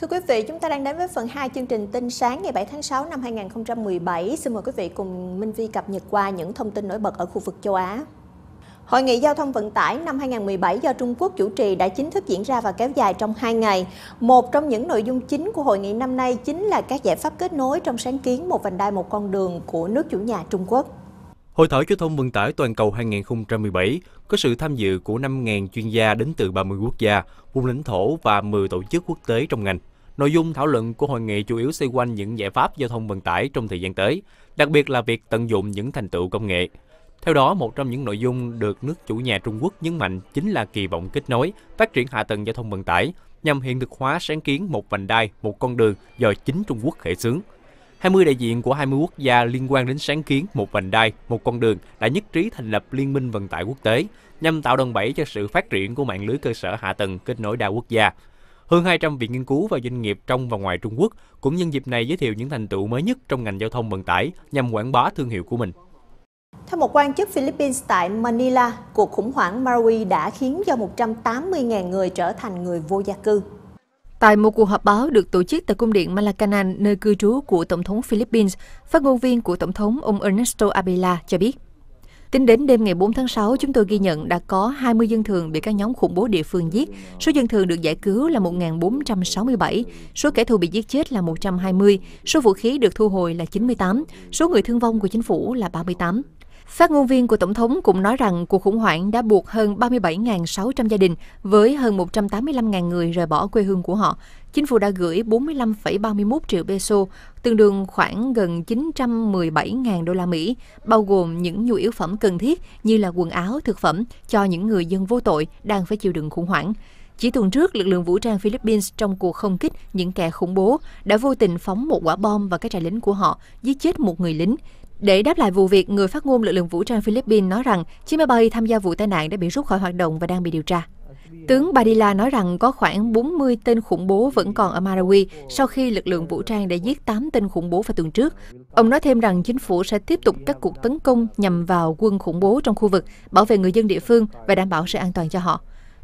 Thưa quý vị, chúng ta đang đến với phần 2 chương trình tin sáng ngày 7 tháng 6 năm 2017. Xin mời quý vị cùng Minh Vi cập nhật qua những thông tin nổi bật ở khu vực châu Á. Hội nghị giao thông vận tải năm 2017 do Trung Quốc chủ trì đã chính thức diễn ra và kéo dài trong 2 ngày. Một trong những nội dung chính của hội nghị năm nay chính là các giải pháp kết nối trong sáng kiến một vành đai một con đường của nước chủ nhà Trung Quốc. Hội thảo giao thông vận tải toàn cầu 2017 có sự tham dự của 5.000 chuyên gia đến từ 30 quốc gia, vùng lãnh thổ và 10 tổ chức quốc tế trong ngành. Nội dung thảo luận của hội nghị chủ yếu xoay quanh những giải pháp giao thông vận tải trong thời gian tới, đặc biệt là việc tận dụng những thành tựu công nghệ. Theo đó, một trong những nội dung được nước chủ nhà Trung Quốc nhấn mạnh chính là kỳ vọng kết nối, phát triển hạ tầng giao thông vận tải nhằm hiện thực hóa sáng kiến một vành đai, một con đường do chính Trung Quốc khởi xướng. 20 đại diện của 20 quốc gia liên quan đến sáng kiến một vành đai, một con đường đã nhất trí thành lập Liên minh vận tải quốc tế nhằm tạo đòn bẩy cho sự phát triển của mạng lưới cơ sở hạ tầng kết nối đa quốc gia hơn 200 viện nghiên cứu và doanh nghiệp trong và ngoài Trung Quốc cũng nhân dịp này giới thiệu những thành tựu mới nhất trong ngành giao thông vận tải nhằm quảng bá thương hiệu của mình. Theo một quan chức Philippines tại Manila, cuộc khủng hoảng Marawi đã khiến cho 180.000 người trở thành người vô gia cư. Tại một cuộc họp báo được tổ chức tại cung điện Malacanang, nơi cư trú của Tổng thống Philippines, phát ngôn viên của Tổng thống ông Ernesto Abela cho biết. Tính đến đêm ngày 4 tháng 6, chúng tôi ghi nhận đã có 20 dân thường bị các nhóm khủng bố địa phương giết. Số dân thường được giải cứu là 1.467, số kẻ thù bị giết chết là 120, số vũ khí được thu hồi là 98, số người thương vong của chính phủ là 38. Phát ngôn viên của Tổng thống cũng nói rằng cuộc khủng hoảng đã buộc hơn 37.600 gia đình với hơn 185.000 người rời bỏ quê hương của họ. Chính phủ đã gửi 45,31 triệu peso, tương đương khoảng gần 917.000 đô la Mỹ, bao gồm những nhu yếu phẩm cần thiết như là quần áo, thực phẩm cho những người dân vô tội đang phải chịu đựng khủng hoảng. Chỉ tuần trước, lực lượng vũ trang Philippines trong cuộc không kích những kẻ khủng bố đã vô tình phóng một quả bom vào các trại lính của họ, giết chết một người lính. Để đáp lại vụ việc, người phát ngôn lực lượng vũ trang Philippines nói rằng chiếc máy bay tham gia vụ tai nạn đã bị rút khỏi hoạt động và đang bị điều tra. Tướng Badila nói rằng có khoảng 40 tên khủng bố vẫn còn ở Marawi sau khi lực lượng vũ trang đã giết 8 tên khủng bố vào tuần trước. Ông nói thêm rằng chính phủ sẽ tiếp tục các cuộc tấn công nhằm vào quân khủng bố trong khu vực, bảo vệ người dân địa phương và đảm bảo sự an toàn cho họ.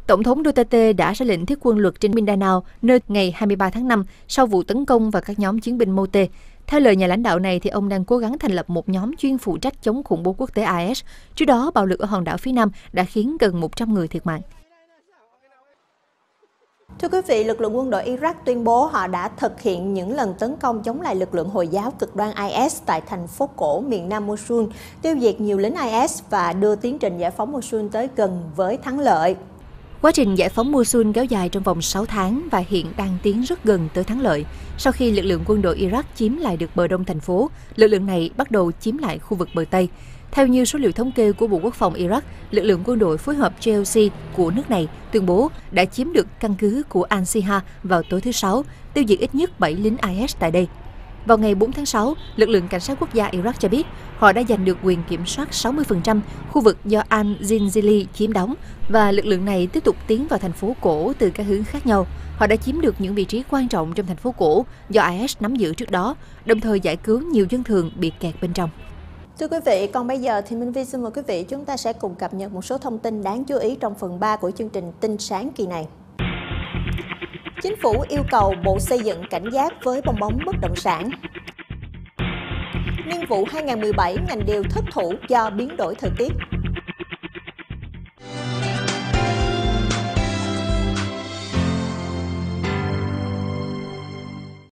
Tổng thống Duterte đã ra lệnh thiết quân luật trên Mindanao, nơi ngày 23 tháng 5 sau vụ tấn công và các nhóm chiến binh Mote. Theo lời nhà lãnh đạo này, thì ông đang cố gắng thành lập một nhóm chuyên phụ trách chống khủng bố quốc tế IS. Trước đó, bạo lực ở hòn đảo phía Nam đã khiến gần 100 người thiệt mạng. Thưa quý vị, lực lượng quân đội Iraq tuyên bố họ đã thực hiện những lần tấn công chống lại lực lượng Hồi giáo cực đoan IS tại thành phố cổ miền Nam Mosul, tiêu diệt nhiều lính IS và đưa tiến trình giải phóng Mosul tới gần với thắng lợi. Quá trình giải phóng Mosul kéo dài trong vòng 6 tháng và hiện đang tiến rất gần tới thắng lợi. Sau khi lực lượng quân đội Iraq chiếm lại được bờ đông thành phố, lực lượng này bắt đầu chiếm lại khu vực bờ Tây. Theo như số liệu thống kê của Bộ Quốc phòng Iraq, lực lượng quân đội phối hợp JLC của nước này tuyên bố đã chiếm được căn cứ của Al-Siha vào tối thứ Sáu, tiêu diệt ít nhất 7 lính IS tại đây vào ngày 4 tháng 6, lực lượng cảnh sát quốc gia Iraq cho biết họ đã giành được quyền kiểm soát 60% khu vực do al-Zinzili chiếm đóng và lực lượng này tiếp tục tiến vào thành phố cổ từ các hướng khác nhau. Họ đã chiếm được những vị trí quan trọng trong thành phố cổ do IS nắm giữ trước đó, đồng thời giải cứu nhiều dân thường bị kẹt bên trong. Thưa quý vị, còn bây giờ thì Minh Vi xin mời quý vị chúng ta sẽ cùng cập nhật một số thông tin đáng chú ý trong phần 3 của chương trình Tinh sáng kỳ này. Chính phủ yêu cầu Bộ Xây dựng cảnh giác với bong bóng bất động sản. Niên vụ 2017, ngành điều thất thủ do biến đổi thời tiết